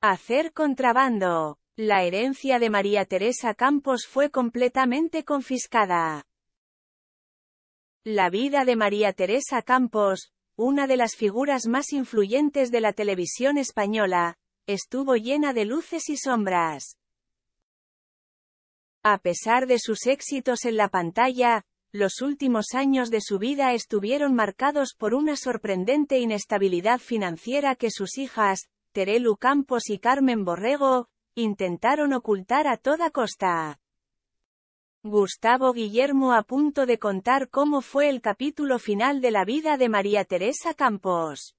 Hacer contrabando. La herencia de María Teresa Campos fue completamente confiscada. La vida de María Teresa Campos, una de las figuras más influyentes de la televisión española, estuvo llena de luces y sombras. A pesar de sus éxitos en la pantalla, los últimos años de su vida estuvieron marcados por una sorprendente inestabilidad financiera que sus hijas, Terelu Campos y Carmen Borrego, intentaron ocultar a toda costa. Gustavo Guillermo a punto de contar cómo fue el capítulo final de la vida de María Teresa Campos.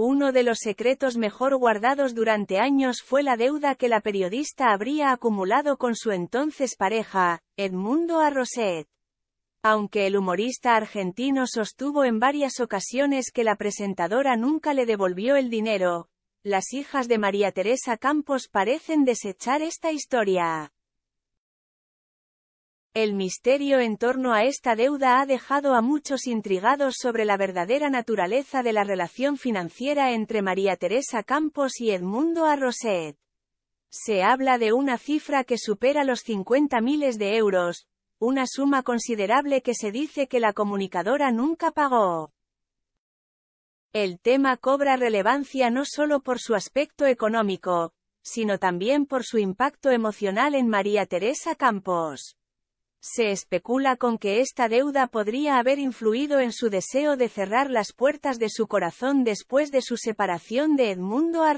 Uno de los secretos mejor guardados durante años fue la deuda que la periodista habría acumulado con su entonces pareja, Edmundo Arroset. Aunque el humorista argentino sostuvo en varias ocasiones que la presentadora nunca le devolvió el dinero, las hijas de María Teresa Campos parecen desechar esta historia. El misterio en torno a esta deuda ha dejado a muchos intrigados sobre la verdadera naturaleza de la relación financiera entre María Teresa Campos y Edmundo Arroset. Se habla de una cifra que supera los 50 miles de euros, una suma considerable que se dice que la comunicadora nunca pagó. El tema cobra relevancia no solo por su aspecto económico, sino también por su impacto emocional en María Teresa Campos. Se especula con que esta deuda podría haber influido en su deseo de cerrar las puertas de su corazón después de su separación de Edmundo a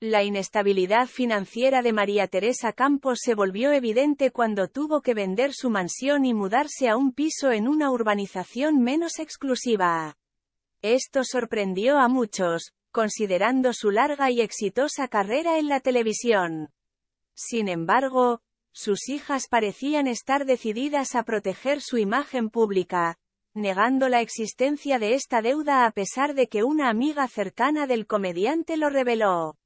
La inestabilidad financiera de María Teresa Campos se volvió evidente cuando tuvo que vender su mansión y mudarse a un piso en una urbanización menos exclusiva. Esto sorprendió a muchos, considerando su larga y exitosa carrera en la televisión. Sin embargo, sus hijas parecían estar decididas a proteger su imagen pública, negando la existencia de esta deuda a pesar de que una amiga cercana del comediante lo reveló.